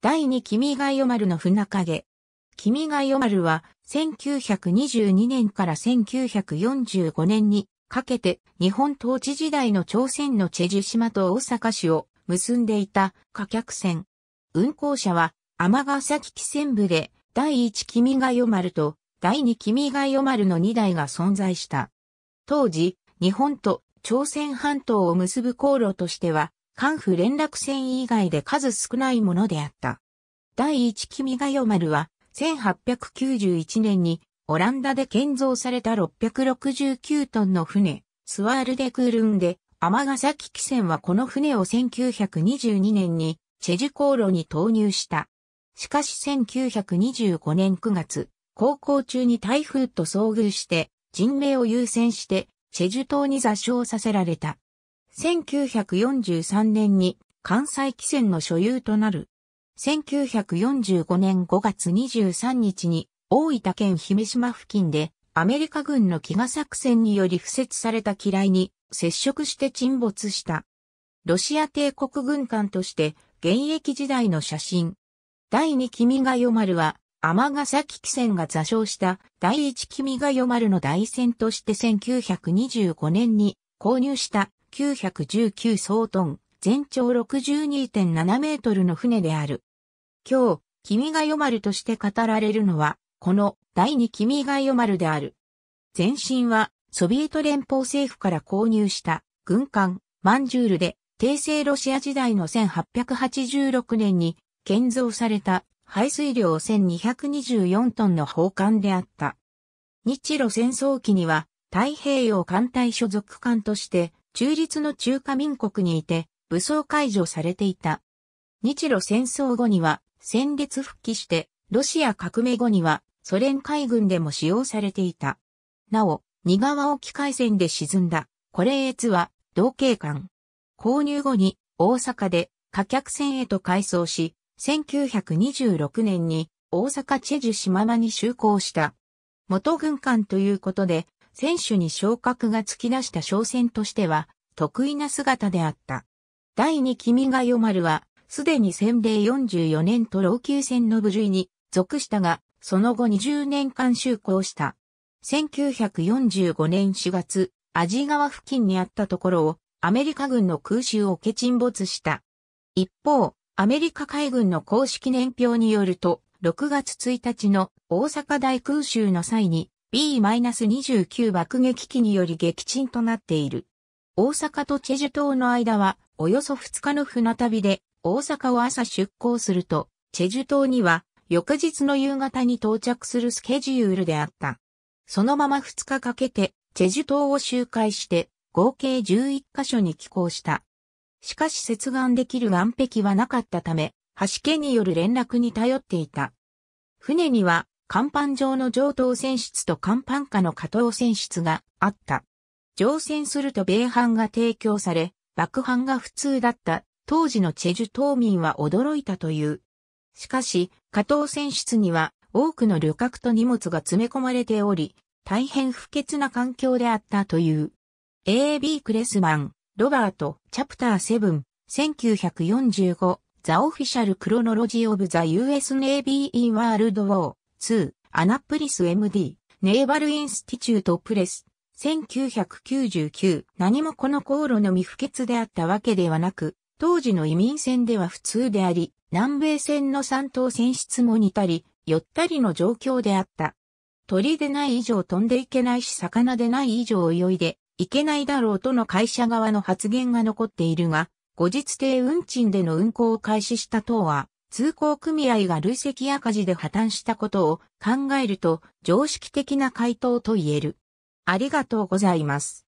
第二君が代丸の船影。君が代丸は、1922年から1945年にかけて、日本統治時代の朝鮮のチェジュ島と大阪市を結んでいた貨客船。運航者は、天ヶ崎汽船部で、第一君が代丸と、第二君が代丸の2台が存在した。当時、日本と朝鮮半島を結ぶ航路としては、関府連絡船以外で数少ないものであった。第一君が代丸は、1891年にオランダで建造された669トンの船、スワールデクールンで、尼崎汽船はこの船を1922年にチェジュ航路に投入した。しかし1925年9月、航行中に台風と遭遇して、人命を優先して、チェジュ島に座礁させられた。1943年に関西汽船の所有となる。1945年5月23日に大分県姫島付近でアメリカ軍の飢餓作戦により付設された機雷に接触して沈没した。ロシア帝国軍艦として現役時代の写真。第2君が代丸は天ヶ崎汽船が座礁した第1君が代丸の大船として1925年に購入した1919総トン、全長62.7メートルの船である。今日、君が代丸として語られるのは、この第二君が代丸である。前身は、ソビエト連邦政府から購入した軍艦マンジュールで、帝政ロシア時代の1886年に建造された排水量1224トンの砲艦であった。日露戦争期には太平洋艦隊所属艦として中立の中華民国にいて武装解除されていた。日露戦争後には戦列復帰して、ロシア革命後にはソ連海軍でも使用されていた。なお、二川沖海戦で沈んだ、これ越は、同警官。購入後に大阪で貨客船へと改装し、1926年に大阪チェジュ島間に就航した。元軍艦ということで、選手に昇格が突き出した商戦としては、得意な姿であった。第二君がま丸は、すでに洗礼44年と老朽戦の部類に属したが、その後20年間就航した。1945年4月、味川付近にあったところを、アメリカ軍の空襲を受け沈没した。一方、アメリカ海軍の公式年表によると、6月1日の大阪大空襲の際に、B-29 爆撃機により撃沈となっている。大阪とチェジュ島の間は、およそ2日の船旅で、大阪を朝出港すると、チェジュ島には、翌日の夕方に到着するスケジュールであった。そのまま2日かけて、チェジュ島を周回して、合計11カ所に寄港した。しかし接岸できる岸壁はなかったため、橋家による連絡に頼っていた。船には甲板上の上等船室と甲板下の下等船室があった。乗船すると米藩が提供され、爆藩が普通だった当時のチェジュ島民は驚いたという。しかし、下等船室には多くの旅客と荷物が詰め込まれており、大変不潔な環境であったという。A.B. クレスマン、ロバート、チャプター7、1945、ザ・オフィシャル・クロノロジー・オブ・ザ・ US Navy in World War 2、アナプリス MD、ネーバルインスティチュートプレス。1999、何もこの航路の未不決であったわけではなく、当時の移民船では普通であり、南米船の三島船室も似たり、寄ったりの状況であった。鳥でない以上飛んでいけないし魚でない以上泳いでいけないだろうとの会社側の発言が残っているが、後日定運賃での運航を開始した等は、通行組合が累積赤字で破綻したことを考えると常識的な回答と言える。ありがとうございます。